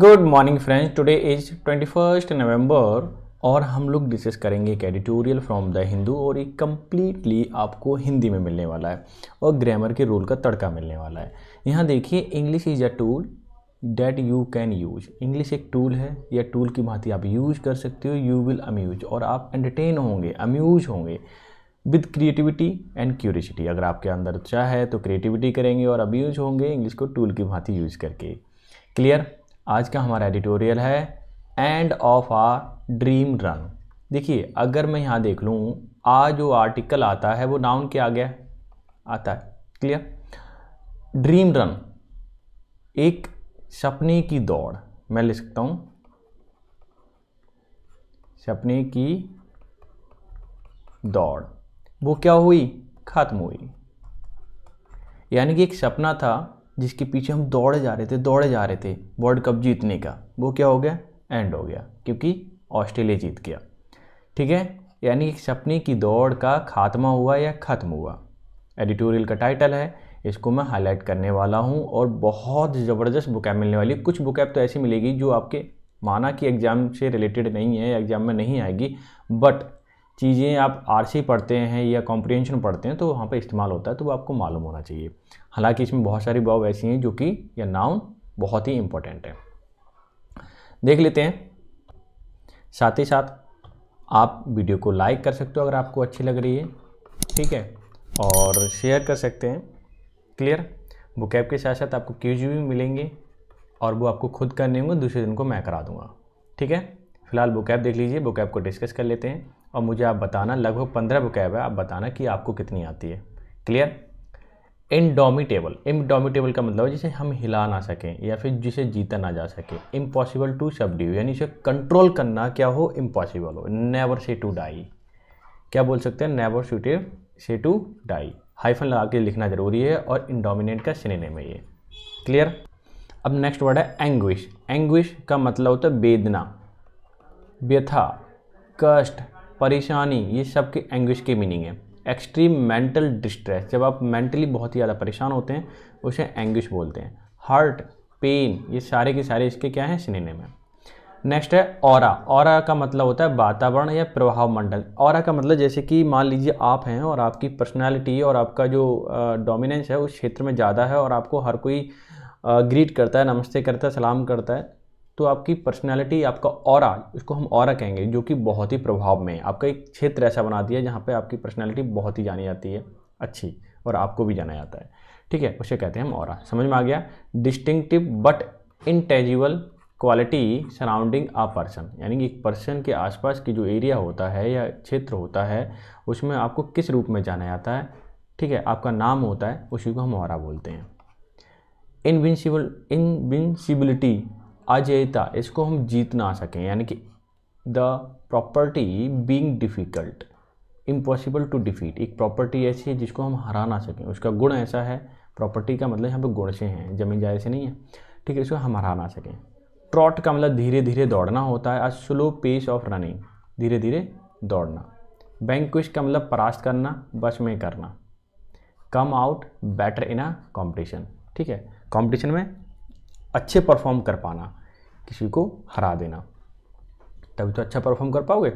good morning friends today is twenty first नवम्बर और हम लोग डिस्कस करेंगे एक एडिटोरियल फ्रॉम द हिंदू और ये कम्प्लीटली आपको हिंदी में मिलने वाला है और ग्रामर के रूल का तड़का मिलने वाला है यहाँ देखिए English is a tool that you can use English एक टूल है या टूल की भांति आप यूज कर सकते हो यू विल अम्यूज और आप एंटरटेन होंगे अम्यूज होंगे विद क्रिएटिविटी एंड क्यूरिसिटी अगर आपके अंदर चाहे तो क्रिएटिविटी करेंगे और अम्यूज होंगे इंग्लिश को टूल की भांति यूज करके क्लियर आज का हमारा एडिटोरियल है end of a dream run देखिए अगर मैं यहाँ देख लूँ आ जो आर्टिकल आता है वो नाउन के आ गया आता है क्लियर ड्रीम रन एक सपने की दौड़ मैं लिख सकता हूँ सपने की दौड़ वो क्या हुई ख़त्म हुई यानी कि एक सपना था जिसके पीछे हम दौड़े जा रहे थे दौड़े जा रहे थे वर्ल्ड कप जीतने का वो क्या हो गया एंड हो गया क्योंकि ऑस्ट्रेलिया जीत गया ठीक है यानी सपने की दौड़ का खात्मा हुआ या ख़त्म हुआ एडिटोरियल का टाइटल है इसको मैं हाईलाइट करने वाला हूँ और बहुत ज़बरदस्त बुकैब मिलने वाली कुछ बुकैब तो ऐसी मिलेगी जो आपके माना कि एग्ज़ाम से रिलेटेड नहीं है एग्ज़ाम में नहीं आएगी बट चीज़ें आप आर पढ़ते हैं या कॉम्प्रिहेंशन पढ़ते हैं तो वहाँ पर इस्तेमाल होता है तो वो आपको मालूम होना चाहिए हालांकि इसमें बहुत सारी वर्ब ऐसी हैं जो कि यह नाउन बहुत ही इम्पोर्टेंट है देख लेते हैं साथ ही साथ आप वीडियो को लाइक कर सकते हो अगर आपको अच्छी लग रही है ठीक है और शेयर कर सकते हैं क्लियर वो कैब के साथ साथ आपको क्यूज भी मिलेंगे और वो आपको खुद करने होंगे दूसरे दिन को मैं करा दूंगा ठीक है फिलहाल वो कैब देख लीजिए वो कैब को डिस्कस कर लेते हैं और मुझे आप बताना लगभग पंद्रह वो कैब है आप बताना कि आपको कितनी आती है क्लियर इनडोमिटेबल इनडोमिटेबल का मतलब है जिसे हम हिला ना सकें या फिर जिसे जीता ना जा सके इम्पॉसिबल टू डू यानी इसे कंट्रोल करना क्या हो इम्पॉसिबल हो नेवर से टू डाई क्या बोल सकते हैं नेवर शूटिव से टू डाई हाइफन लगा के लिखना ज़रूरी है और इनडोमिनेट का सिनेम है ये क्लियर अब नेक्स्ट वर्ड है एंग्विश एंग्विश का मतलब होता है वेदना व्यथा कष्ट परेशानी ये सब के एंग्विश की मीनिंग है एक्सट्रीम मेंटल डिस्ट्रेस जब आप मेंटली बहुत ही ज़्यादा परेशान होते हैं उसे एंग्विश बोलते हैं हार्ट पेन ये सारे के सारे इसके क्या हैं सिनेमे में नेक्स्ट है और और का मतलब होता है वातावरण या प्रभाव मंडल और का मतलब जैसे कि मान लीजिए आप हैं और आपकी पर्सनैलिटी और आपका जो डोमिनेंस है उस क्षेत्र में ज़्यादा है और आपको हर कोई ग्रीट करता है नमस्ते करता है सलाम करता है तो आपकी पर्सनैलिटी आपका और इसको हम और कहेंगे जो कि बहुत ही प्रभाव में है आपका एक क्षेत्र ऐसा बना दिया जहाँ पर आपकी पर्सनैलिटी बहुत ही जानी जाती है अच्छी और आपको भी जाना जाता है ठीक है उसे कहते हैं हम और समझ में आ गया distinctive but intangible quality surrounding a person यानी कि एक पर्सन के आसपास की जो एरिया होता है या क्षेत्र होता है उसमें आपको किस रूप में जाना जाता है ठीक है आपका नाम होता है उसी को हम और बोलते हैं इनविंसिबल इनविंसिबिलिटी अजेयता इसको हम जीत ना सकें यानी कि the property being difficult impossible to defeat एक प्रॉपर्टी ऐसी है जिसको हम हरा ना सकें उसका गुण ऐसा है प्रॉपर्टी का मतलब यहाँ पे गुण से हैं जमीन जाए से नहीं है ठीक है इसको हम हरा ना सकें ट्रॉट का मतलब धीरे धीरे दौड़ना होता है a slow pace of running धीरे धीरे दौड़ना कुछ का मतलब परास्त करना बस में करना come out better in a competition ठीक है कॉम्पिटिशन में अच्छे परफॉर्म कर पाना किसी को हरा देना तभी तो अच्छा परफॉर्म कर पाओगे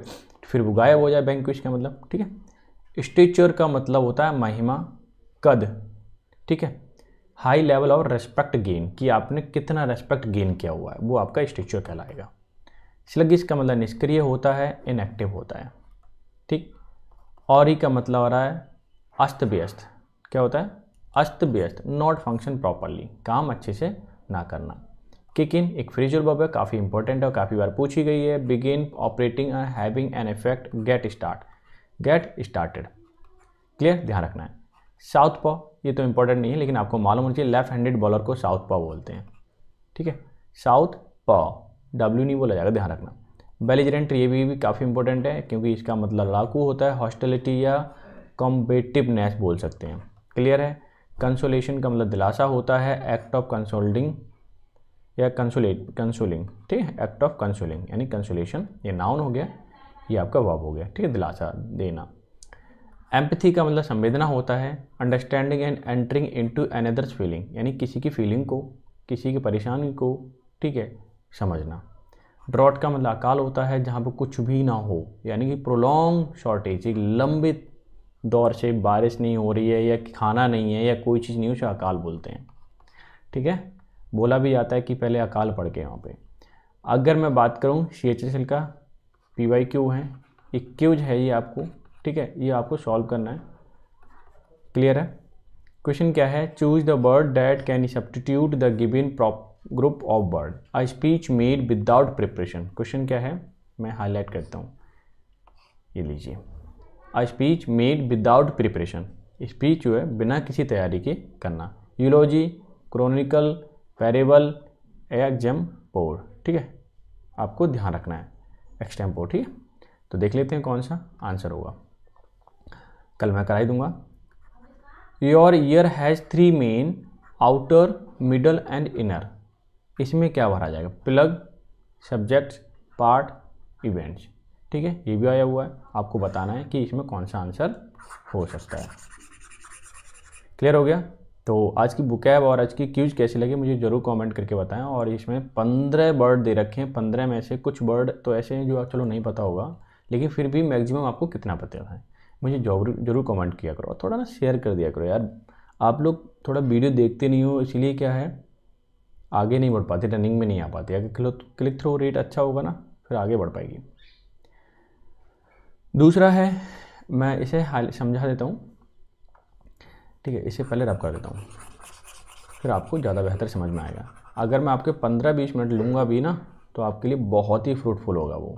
फिर वो गायब हो जाए बैंक का मतलब ठीक है स्टेचर का मतलब होता है महिमा कद ठीक है high level of respect gain कि आपने कितना रेस्पेक्ट गेन किया हुआ है वो आपका स्टेचर कहलाएगा स्लगिश का मतलब निष्क्रिय होता है इनएक्टिव होता है ठीक और ही का मतलब हो रहा है अस्त व्यस्त क्या होता है अस्त व्यस्त नॉट फंक्शन प्रॉपरली काम अच्छे से ना करना किक इन एक फ्रीजल बब है काफ़ी इंपॉर्टेंट है काफ़ी बार पूछी गई है begin operating and having an effect get start get started clear ध्यान रखना है साउथ पॉ ये तो इंपॉर्टेंट नहीं है लेकिन आपको मालूम होना चाहिए लेफ्ट हैंडेड बॉलर को साउथ पॉ बोलते हैं ठीक है साउथ पॉ डब्ल्यू नहीं बोला जाएगा ध्यान रखना बेलिजरेंट ये भी, भी काफ़ी इंपॉर्टेंट है क्योंकि इसका मतलब लड़ाकू होता है हॉस्टेलिटी या कॉम्बेटिवनेस बोल सकते हैं क्लियर है कंसोलेशन का मतलब दिलासा होता है एक्ट ऑफ कंसोल्डिंग या कंसोलेट कंसोलिंग ठीक है एक्ट ऑफ कंसोलिंग यानी कंसोलेशन ये नाउन हो गया ये आपका वाब हो गया ठीक है दिलासा देना एम्पथी का मतलब संवेदना होता है understanding and entering into another's feeling यानी किसी की फीलिंग को किसी की परेशानी को ठीक है समझना ड्रॉट का मतलब अकाल होता है जहाँ पर कुछ भी ना हो यानी कि प्रोलॉन्ग शॉर्टेज एक लंबित दौर से बारिश नहीं हो रही है या खाना नहीं है या कोई चीज़ नहीं हो उसे अकाल बोलते हैं ठीक है बोला भी जाता है कि पहले अकाल पड़ के यहाँ पे अगर मैं बात करूँ सी एच एस एल का पी वाई क्यू है ये क्यूज है ये आपको ठीक है ये आपको सॉल्व करना है क्लियर है क्वेश्चन क्या है choose the word that can substitute the given prop group of word a speech made without preparation question क्या है मैं हाईलाइट करता हूँ ये लीजिए a speech made without preparation speech जो है बिना किसी तैयारी के करना यूलॉजी क्रोनिकल पैरेबल एग्जम पोर ठीक है आपको ध्यान रखना है एक्सटेम पोर ठीक है तो देख लेते हैं कौन सा आंसर होगा कल मैं कराई दूंगा your ear has three main outer middle and inner इसमें क्या भरा जाएगा प्लग सब्जेक्ट्स पार्ट इवेंट्स ठीक है ये भी आया हुआ है आपको बताना है कि इसमें कौन सा आंसर हो सकता है क्लियर हो गया तो आज की बुकैब और आज की क्यूज कैसी लगी मुझे ज़रूर कमेंट करके बताएं और इसमें पंद्रह वर्ड दे रखे हैं पंद्रह में से कुछ वर्ड तो ऐसे हैं जो आप चलो नहीं पता होगा लेकिन फिर भी मैक्सिमम आपको कितना पता है मुझे जरूर जरूर कमेंट किया करो थोड़ा ना शेयर कर दिया करो यार आप लोग थोड़ा वीडियो देखते नहीं हो इसलिए क्या है आगे नहीं बढ़ पाते रनिंग में नहीं आ पाती अगर क्लिक थ्रू रेट अच्छा होगा ना फिर आगे बढ़ पाएगी दूसरा है मैं इसे हाल समझा देता हूँ ठीक है इसे पहले रब कर देता हूँ फिर आपको ज़्यादा बेहतर समझ में आएगा अगर मैं आपके पंद्रह बीस मिनट लूँगा भी ना तो आपके लिए बहुत ही फ्रूटफुल होगा वो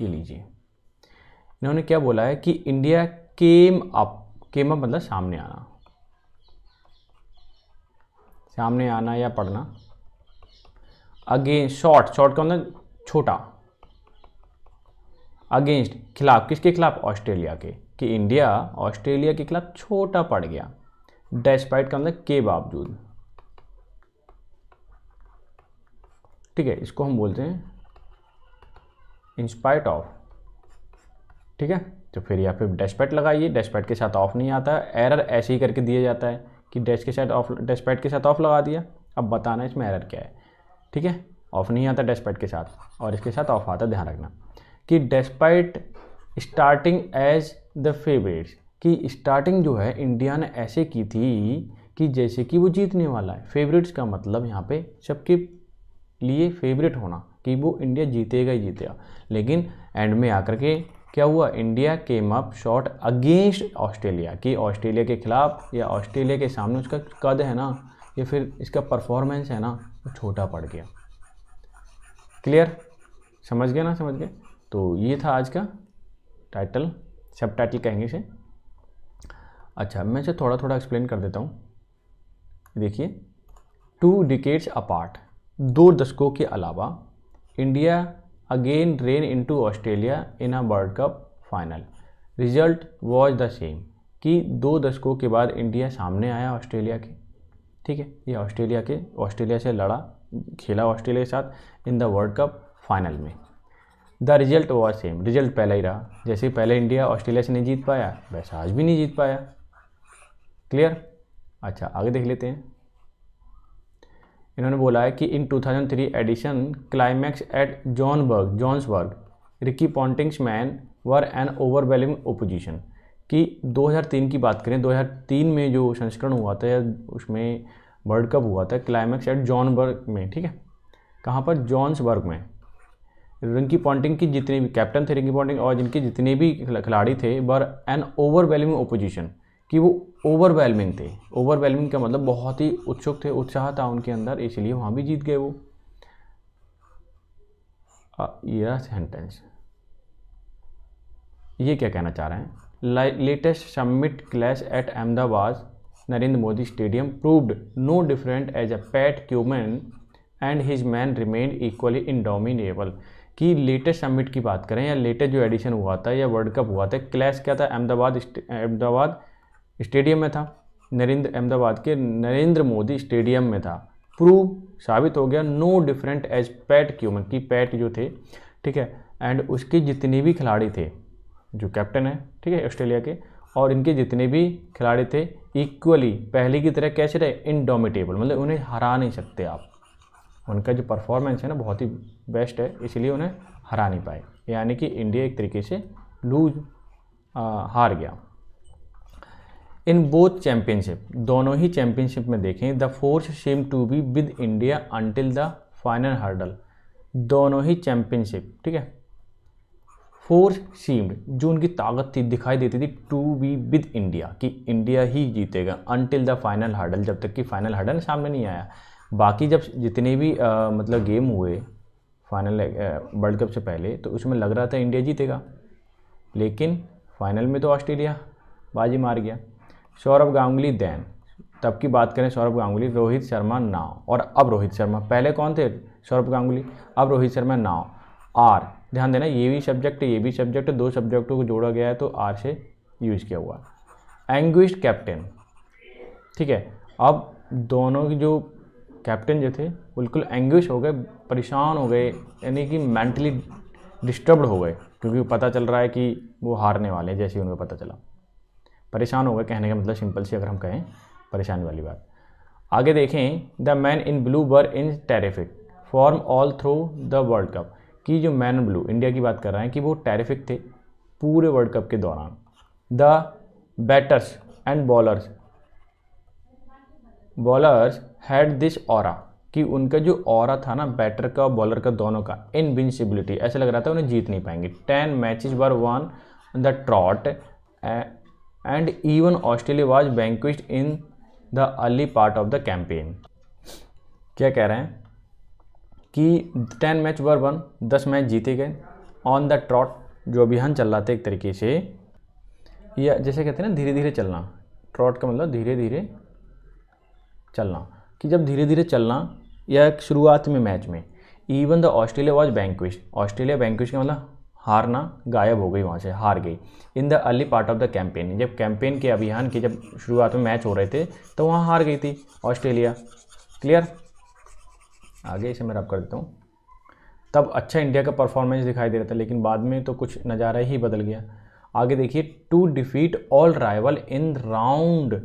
ये लीजिए इन्होंने क्या बोला है कि India came up came up मतलब सामने आना सामने आना या पढ़ना अगेन शॉर्ट शॉर्ट का मतलब छोटा अगेंस्ट खिलाफ किसके खिलाफ ऑस्ट्रेलिया के कि इंडिया ऑस्ट्रेलिया के खिलाफ छोटा पड़ गया डेस्पाइट का मतलब के बावजूद ठीक है इसको हम बोलते हैं इंस्पाइट ऑफ ठीक है तो फिर या फिर डेस्पैट लगाइए डेस्पैट के साथ ऑफ नहीं आता एरर ऐसे ही करके दिया जाता है कि डैश के साथ ऑफ डेस्पैट के साथ ऑफ लगा दिया अब बताना इसमें एरर क्या है ठीक है ऑफ नहीं आता डेस्पैट के साथ और इसके साथ ऑफ आता ध्यान रखना कि despite starting as the favourites कि स्टार्टिंग जो है इंडिया ने ऐसे की थी कि जैसे कि वो जीतने वाला है फेवरेट्स का मतलब यहाँ पे सबके लिए फेवरेट होना कि वो इंडिया जीतेगा ही जीतेगा लेकिन एंड में आकर के क्या हुआ India came up short against Australia कि ऑस्ट्रेलिया के खिलाफ या ऑस्ट्रेलिया के सामने उसका कद है ना या फिर इसका परफॉर्मेंस है ना वो छोटा पड़ गया क्लियर समझ गया ना समझ गया तो ये था आज का टाइटल सब टाइटल कहेंगे इसे अच्छा मैं इसे थोड़ा थोड़ा एक्सप्लेन कर देता हूँ देखिए टू डिकेट्स अपार्ट दो दशकों के अलावा India again ran into Australia in a World Cup final result was the same कि दो दशकों के बाद इंडिया सामने आया ऑस्ट्रेलिया के ठीक है ये ऑस्ट्रेलिया के ऑस्ट्रेलिया से लड़ा खेला ऑस्ट्रेलिया के साथ in the World Cup final में the result was same result पहला ही रहा जैसे पहले इंडिया ऑस्ट्रेलिया से नहीं जीत पाया वैसा आज भी नहीं जीत पाया क्लियर अच्छा आगे देख लेते हैं इन्होंने बोला है कि in 2003 edition climax at Johannesburg Johannesburg Ricky Ponting's men were an overwhelming opposition कि 2003 की बात करें 2003 में जो संस्करण हुआ था या उसमें वर्ल्ड कप हुआ था क्लाइमैक्स एट जॉनबर्ग में ठीक है कहाँ पर जॉन्सबर्ग में रिंकी पॉन्टिंग की जितने भी कैप्टन थे रिंकी पॉन्टिंग और जिनके जितने भी खिलाड़ी थे बर एन ओवरवेलमिंग ओपोजिशन कि वो ओवरवेलमिंग थे ओवरवेलमिंग का मतलब बहुत ही उत्सुक थे उत्साह था उनके अंदर इसलिए वहाँ भी जीत गए वो सेंटेंस ये क्या कहना चाह रहे हैं latest summit clash at Ahmedabad Narendra Modi stadium proved no different as a Pat Cummins and his men remain equally dominable कि लेटेस्ट समिट की बात करें या लेटेस्ट जो एडिशन हुआ था या वर्ल्ड कप हुआ था क्लैश क्या था अहमदाबाद अहमदाबाद स्टेडियम में था नरेंद्र अहमदाबाद के नरेंद्र मोदी स्टेडियम में था प्रूव साबित हो गया no different as Pat Cummins की पैट जो थे ठीक है एंड उसके जितने भी खिलाड़ी थे जो कैप्टन है ठीक है ऑस्ट्रेलिया के और इनके जितने भी खिलाड़ी थे इक्वली पहले की तरह कैसे रहे इनडोमिटेबल मतलब उन्हें हरा नहीं सकते आप उनका जो परफॉर्मेंस है ना बहुत ही बेस्ट है इसलिए उन्हें हरा नहीं पाए यानी कि इंडिया एक तरीके से लूज हार गया इन बोथ चैम्पियनशिप दोनों ही चैम्पियनशिप में देखें the force seemed to be with India until the final hurdle दोनों ही चैम्पियनशिप ठीक है फोर्स सीम्ड जो उनकी ताकत थी दिखाई देती थी टू बी विद इंडिया कि इंडिया ही जीतेगा अनटिल द फाइनल हर्डल जब तक कि फाइनल हर्डल सामने नहीं आया बाकी जब जितने भी आ, मतलब गेम हुए फाइनल वर्ल्ड कप से पहले तो उसमें लग रहा था इंडिया जीतेगा लेकिन फाइनल में तो ऑस्ट्रेलिया बाजी मार गया सौरभ गांगुली दैन तब की बात करें सौरभ गांगुली रोहित शर्मा नाव और अब रोहित शर्मा पहले कौन थे सौरभ गांगुली अब रोहित शर्मा नाव आर ध्यान देना ये भी सब्जेक्ट ये भी सब्जेक्ट दो सब्जेक्टों को जोड़ा गया है तो आर से यूज़ किया हुआ एंग्विस्ट कैप्टन ठीक है अब दोनों की जो कैप्टन जो थे बिल्कुल एंग्विश हो गए परेशान हो गए यानी कि मेंटली डिस्टर्ब्ड हो गए क्योंकि पता चल रहा है कि वो हारने वाले हैं जैसे ही उनको पता चला परेशान हो गए कहने का मतलब सिंपल सी अगर हम कहें परेशान वाली बात आगे देखें the men in blue were in terrific form all through the World Cup कि जो मैन ब्लू इंडिया की बात कर रहे हैं कि वो टेरिफिक थे पूरे वर्ल्ड कप के दौरान the batters and bowlers bowlers had this और कि उनका जो और था ना बैटर का और बॉलर का दोनों का इनविंसिबिलिटी ऐसा लग रहा था उन्हें जीत नहीं पाएंगे ten matches were won the trot and even Australia was vanquished in the early part of the campaign क्या कह रहे हैं कि टेन मैच वर वन दस मैच जीते गए ऑन द ट्रॉट जो अभियान चल रहा था एक तरीके से या जैसे कहते हैं ना धीरे धीरे चलना ट्रॉट का मतलब धीरे धीरे चलना कि जब धीरे धीरे चलना या शुरुआत में मैच में even the Australia was vanquish Australia vanquish का मतलब हारना गायब हो गई वहाँ से हार गई in the early part of the campaign जब कैंपेन के अभियान की जब शुरुआत में मैच हो रहे थे तो वहाँ हार गई थी ऑस्ट्रेलिया क्लियर आगे इसे मैं रब कर देता हूँ तब अच्छा इंडिया का परफॉर्मेंस दिखाई दे रहा था लेकिन बाद में तो कुछ नज़ारा ही बदल गया आगे देखिए to defeat all rival in round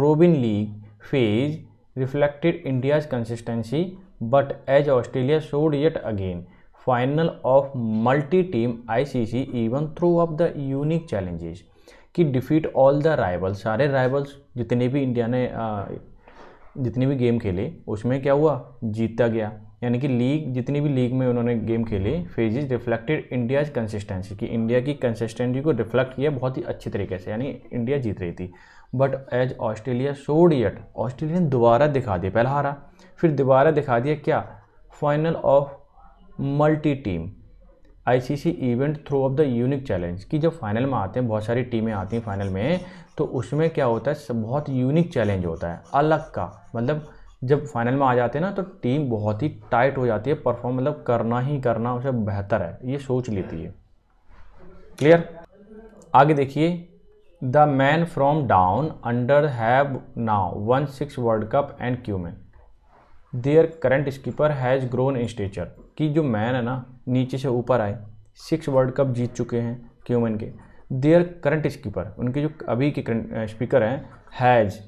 robin league phase reflected India's consistency, but as Australia showed yet again, final of multi-team ICC even threw up the unique challenges कि डिफीट ऑल द राइवल्स सारे rivals जितने भी India ने जितने भी game खेले उसमें क्या हुआ जीता गया यानी कि लीग जितनी भी लीग में उन्होंने गेम खेले फेजेस रिफ्लेक्टेड इंडियाज कंसिस्टेंसी कि इंडिया की कंसिस्टेंसी को रिफ्लेक्ट किया बहुत ही अच्छे तरीके से यानी इंडिया जीत रही थी but as Australia showed yet Australia ने दोबारा दिखा दिया पहला हारा फिर दोबारा दिखा दिया क्या final of multi team ICC event through of the unique challenge कि जब फाइनल में आते हैं बहुत सारी टीमें आती हैं फाइनल में तो उसमें क्या होता है बहुत यूनिक चैलेंज होता है अलग का मतलब जब फाइनल में आ जाते हैं ना तो टीम बहुत ही टाइट हो जाती है परफॉर्म मतलब करना ही करना उसे बेहतर है ये सोच लेती है क्लियर आगे देखिए the men from down under have now won six World Cup and Cummins their current skipper has grown in stature कि जो मैन है ना नीचे से ऊपर आए सिक्स वर्ल्ड कप जीत चुके हैं क्यूमेन के देयर करंट स्कीपर उनके जो अभी के स्पीकर हैं हैज़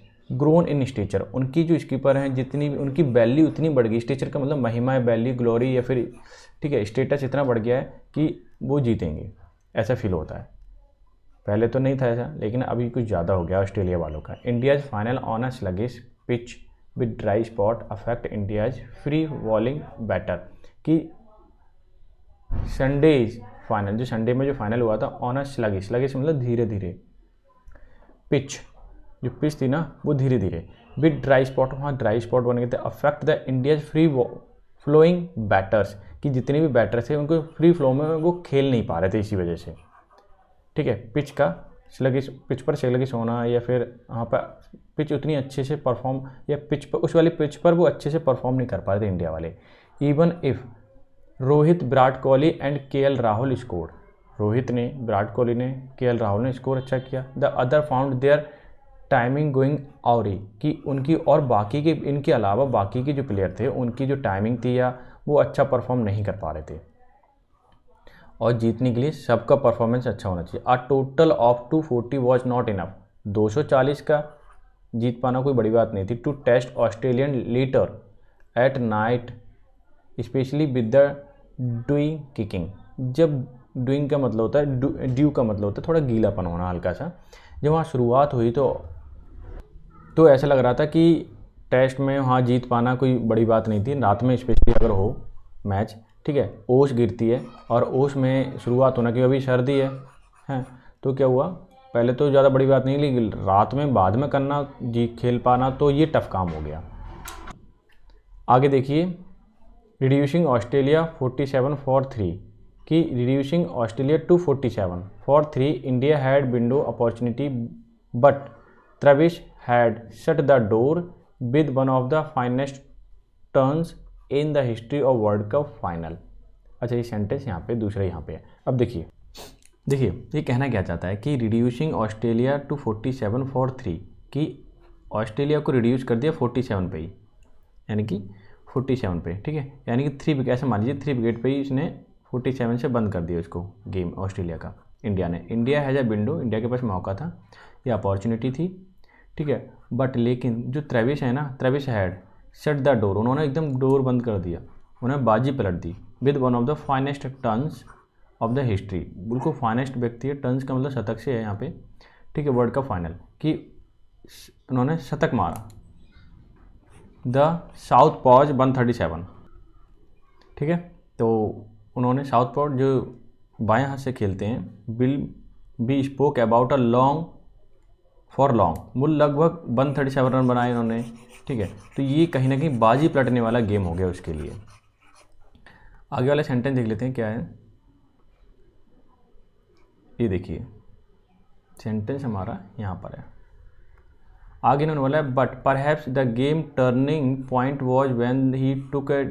ग्रोन इन स्टेचर उनकी जो स्कीपर हैं जितनी भी उनकी वैल्यू उतनी बढ़ गई स्टेचर का मतलब महिमा वैल्यू ग्लोरी या फिर ठीक है स्टेटस इतना बढ़ गया है कि वो जीतेंगे ऐसा फील होता है पहले तो नहीं था ऐसा लेकिन अभी कुछ ज़्यादा हो गया ऑस्ट्रेलिया वालों का India's final on a sluggish pitch with dry spot affect India's free bowling batter कि संडेज फाइनल जो संडे में जो फाइनल हुआ था ऑन अ स्लगिश स्लगिश मतलब धीरे धीरे पिच जो पिच थी ना वो धीरे धीरे विद ड्राई स्पॉट वहाँ ड्राई स्पॉट बन गए थे affect the India's free flowing batters कि जितने भी बैटर्स थे उनको फ्री फ्लो में वो खेल नहीं पा रहे थे इसी वजह से ठीक है पिच का स्लगिश पिच पर स्लगिश होना या फिर वहाँ पर पिच उतनी अच्छे से परफॉर्म या पिच पर उस वाली पिच पर वो अच्छे से परफॉर्म नहीं कर पा रहे थे इंडिया वाले even if Rohit Virat Kohli and K Rahul score Rohit ने विराट कोहली ने के राहुल ने स्कोर अच्छा किया the other found their timing going और कि उनकी और बाकी के इनके अलावा बाकी के जो प्लेयर थे उनकी जो टाइमिंग थी या वो अच्छा परफॉर्म नहीं कर पा रहे थे और जीतने के लिए सबका परफॉर्मेंस अच्छा होना चाहिए a total of two forty was not enough 240 का जीत पाना कोई बड़ी बात नहीं थी to test Australian litre at night specially with the doing kicking जब डूइंग का मतलब होता है ड्यू का मतलब होता है थोड़ा गीलापन होना हल्का सा जब वहाँ शुरुआत हुई तो तो ऐसा लग रहा था कि टेस्ट में वहाँ जीत पाना कोई बड़ी बात नहीं थी रात में स्पेशली अगर हो मैच ठीक है ओश गिरती है और ओश में शुरुआत होना क्योंकि अभी सर्दी है हैं तो क्या हुआ पहले तो ज़्यादा बड़ी बात नहीं लेकिन रात में बाद में करना जी खेल पाना तो ये टफ काम हो गया आगे देखिए रिड्यूसिंग ऑस्ट्रेलिया 47 फॉर थ्री कि reducing Australia to seven for three India had window opportunity but Travis Head shut the door with one of the finest turns in the history of World Cup final अच्छा ये sentence यहाँ पे दूसरा यहाँ पे है अब देखिए देखिए ये कहना क्या चाहता है कि reducing Australia to forty seven for three कि ऑस्ट्रेलिया को रिड्यूस कर दिया फोर्टी सेवन पर ही यानी कि फोर्टी सेवन पे ठीक है यानी कि थ्री विकेट ऐसे मान लीजिए थ्री विकेट पर ही इसने फोर्टी सेवन से बंद कर दिया उसको गेम ऑस्ट्रेलिया का इंडिया ने India has a window India के पास मौका था ये अपॉर्चुनिटी थी ठीक है बट लेकिन जो त्रेविश है ना Travis Head set the door उन्होंने एकदम डोर बंद कर दिया उन्हें बाजी पलट दी with one of the finest turns of the history बिल्कुल फाइनेस्ट व्यक्ति है टर्न्स का मतलब शतक से है यहाँ पे ठीक है वर्ल्ड कप फाइनल कि उन्होंने शतक मारा the southpaw's one thirty seven ठीक है तो उन्होंने साउथ पॉज जो बाएं हाथ से खेलते हैं बिल बी spoke about a long for long मूल लगभग वन थर्टी सेवन रन बनाए उन्होंने ठीक है तो ये कहीं ना कहीं बाजी पलटने वाला गेम हो गया उसके लिए आगे वाला सेंटेंस देख लेते हैं क्या है ये देखिए सेंटेंस हमारा यहाँ पर है आगे इन्होंने बोला है बट पर the game turning point was when he took a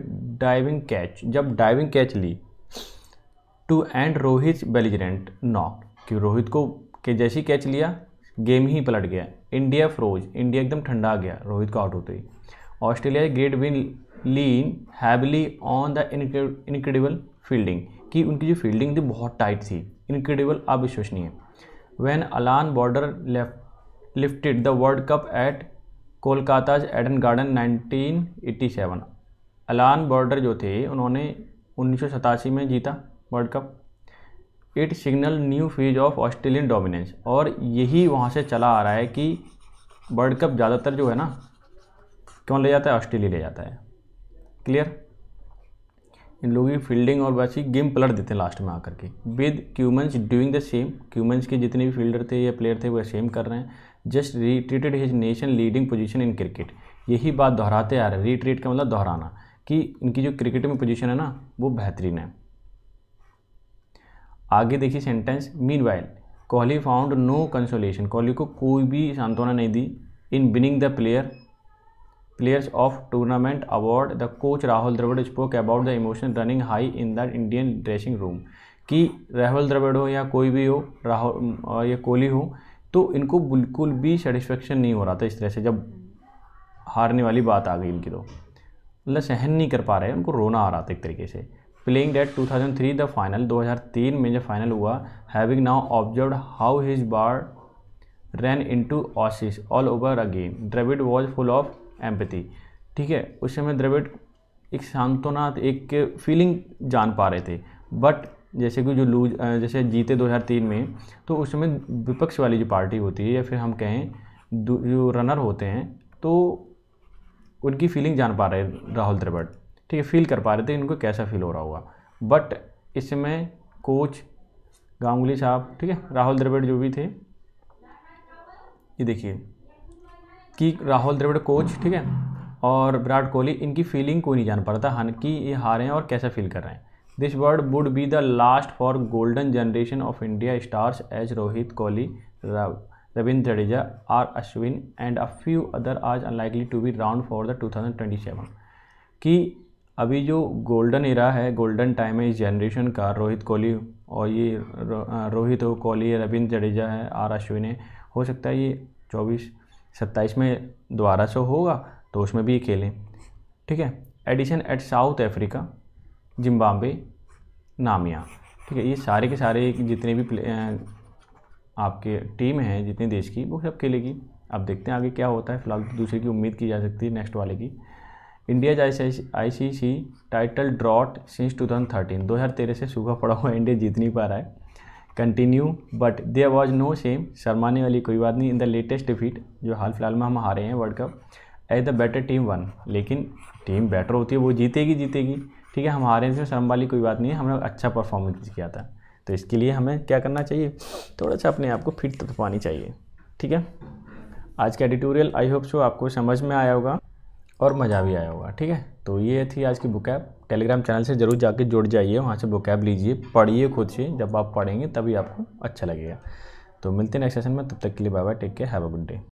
diving catch जब डाइविंग कैच ली to end Rohit belligerent knock कि रोहित को के जैसे ही कैच लिया गेम ही पलट गया इंडिया फ्रोज इंडिया एकदम ठंडा गया रोहित को आउट होते ही Australia great win lean heavily on the incredible fielding कि उनकी जो फील्डिंग थी बहुत टाइट थी इनक्रेडिबल अविश्वसनीय when Allan Border lifted the World Cup at Kolkata's Eden Garden 1987 Allan Border जो थे उन्होंने उन्नीस में जीता World Cup it signal new phase of Australian dominance और यही वहाँ से चला आ रहा है कि वर्ल्ड कप ज़्यादातर जो है ना क्यों ले जाता है ऑस्ट्रेलिया ले जाता है क्लियर इन लोगों की फील्डिंग और वैसे गेम पलट देते हैं लास्ट में आकर के with Cummins doing the same Cummins के जितने भी फील्डर थे या प्लेयर थे वह सेम कर रहे हैं just retreated his nation leading position in cricket यही बात दोहराते आ रहे हैं रिट्रीट का मतलब दोहराना कि इनकी जो क्रिकेट में पोजिशन है ना वो बेहतरीन है आगे देखिए sentence meanwhile Kohli found no consolation Kohli को कोई भी सांत्वना नहीं दी in winning the player players of tournament award the coach Rahul Dravid spoke about the emotion running high in the Indian dressing room कि राहुल द्रविड़ हो या कोई भी हो राहुल या कोहली हो तो इनको बिल्कुल भी सेटिस्फेक्शन नहीं हो रहा था इस तरह से जब हारने वाली बात आ गई इनकी तो मतलब सहन नहीं कर पा रहे उनको रोना आ रहा था एक तरीके से प्लेइंग डेट 2003 द फाइनल 2003 में जब फाइनल हुआ having now observe how his bar run in to Aussies all over again Dravid was full of empathy ठीक है उस समय द्रविड एक सांत्वना एक फीलिंग जान पा रहे थे बट जैसे कि जो लूज जैसे जीते 2003 में तो उस समय विपक्ष वाली जो पार्टी होती है या फिर हम कहें जो रनर होते हैं तो उनकी फीलिंग जान पा रहे राहुल द्रविड़ ठीक है फील कर पा रहे थे इनको कैसा फील हो रहा होगा बट इसमें कोच गांगुली साहब ठीक है राहुल द्रविड़ जो भी थे ये देखिए कि राहुल द्रविड़ कोच ठीक है और विराट कोहली इनकी फीलिंग को नहीं जान पा रहा था हालांकि ये हारे हैं और कैसा फील कर रहे हैं this word would be the last for golden generation of India stars as Rohit Kohli Ravindra Jadeja R Ashwin and a few other are unlikely to be round for the 2027 कि अभी जो गोल्डन इरा है गोल्डन टाइम है इस जनरेशन का रोहित कोहली और ये रो, रोहित हो कोहली रविंद्र जडेजा है आर अश्विन है हो सकता है ये चौबीस सत्ताईस में दोबारा से होगा तो उसमें भी ये खेलें ठीक है edition at South Africa Zimbabwe Namibia ठीक है ये सारे के सारे जितने भी आपके टीम हैं जितने देश की वो सब खेलेगी अब देखते हैं आगे क्या होता है फिलहाल तो दूसरे की उम्मीद की जा सकती है नेक्स्ट वाले की India see ICC title drought since 2013 तेरह से सूखा पड़ा हुआ इंडिया जीत नहीं पा रहा है continue but there was no same शर्माने वाली कोई बात नहीं इन द लेटेस्ट डिफीट जो हाल फिलहाल में हम हारे हैं World Cup as the better team won लेकिन टीम बेटर होती है वो जीतेगी जीतेगी ठीक है हम हारे हैं शर्म वाली कोई बात नहीं है हमने अच्छा परफॉर्मेंस किया था तो इसके लिए हमें क्या करना चाहिए थोड़ा सा अपने आप को फिट तो पानी चाहिए ठीक है आज का एडिटोरियल आई होप सो आपको समझ में आया होगा और मज़ा भी आया होगा ठीक है तो ये थी आज की बुक ऐप टेलीग्राम चैनल से ज़रूर जाके जुड़ जाइए वहाँ से बुक ऐप लीजिए पढ़िए खुद से जब आप पढ़ेंगे तभी आपको अच्छा लगेगा तो मिलते हैं नेक्स्ट सेशन में तब तक के लिए bye bye take care have a good day